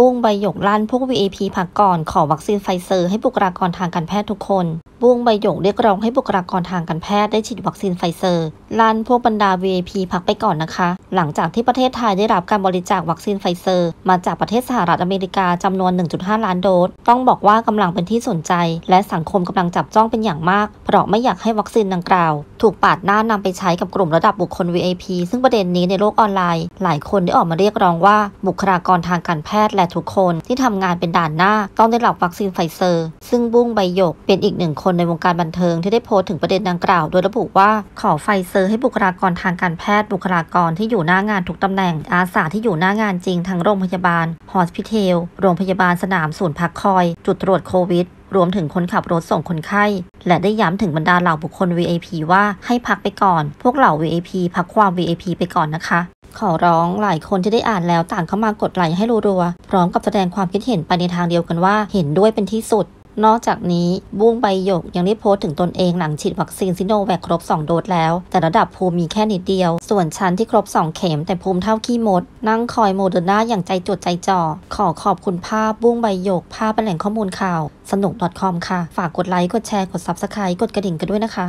บุ้งใบหยกลั่นพวก VAP พักก่อนขอวัคซีนไฟเซอร์ ให้บุคลากรทางการแพทย์ทุกคนบุ้งใบหยกเรียกร้องให้บุคลากรทางการแพทย์ได้ฉีดวัคซีนไฟเซอร์ลั่นพวกบรรดา VAP พักไปก่อนนะคะ หลังจากที่ประเทศไทยได้รับการบริจาควัคซีนไฟเซอร์ มาจากประเทศสหรัฐอเมริกาจำนวน 1.5 ล้านโดสต้องบอกว่ากำลังเป็นที่สนใจ และสังคมกำลังจับจ้องเป็นอย่างมากราไม่อยากให้วัคซีนดังกล่าว ถูกปาดหน้านำไปใช้กับกลุ่มระดับบุคคล VIP ซึ่งประเด็นนี้ในโลกออนไลน์ หลายคนได้ออกมาเรียกร้องว่า บุคลากรทางการแพทย์และทุกคนที่ทำงานเป็นด่านหน้าต้องได้รับวัคซีนไฟเซอร์ ซึ่งบุ้งใบหยกเป็นอีกหนึ่งคนในวงการบันเทิง ที่ได้โพสต์ถึงประเด็นดังกล่าวโดยระบุว่าขอไฟเซอร์ ให้บุคลากรทางการแพทย์ บุคลากรที่อยู่หน้างานทุกตำแหน่งอาสาที่อยู่หน้างานจริงทั้งโรงพยาบาลฮอสพิเทลโรงพยาบาลสนามศูนย์พักคอยจุดตรวจโควิดรวมถึงคนขับรถส่งคนไข้และได้ย้ำถึงบรรดาเหล่าบุคคล VAP ว่าให้พักไปก่อน พวกเหล่า VAP พักความ VAP ไปก่อนนะคะ ขอร้องหลายคนที่ได้อ่านแล้วต่างเข้ามากดไลค์ให้รัวๆพร้อมกับแสดงความคิดเห็นไปในทางเดียวกันว่า เห็นด้วยเป็นที่สุดนอกจากนี้ บุ้งใบหยก ยังได้โพสต์ถึงตนเอง หลังฉีดวัคซีนซิโนแวคครบ 2 โดสแล้ว แต่ระดับภูมิมีแค่นิดเดียว ส่วนชั้นที่ครบ 2 เข็มแต่ภูมิเท่าขี้มด นั่งคอยโมเดอร์นาอย่างใจจดใจจ่อขอขอบคุณภาพบุ้งใบหยก ภาพเป็นแหล่งข้อมูลข่าวสนุก .com ค่ะ ฝากกดไลค์ กดแชร์กดซับสไครต์กดกระดิ่งกันด้วยนะคะ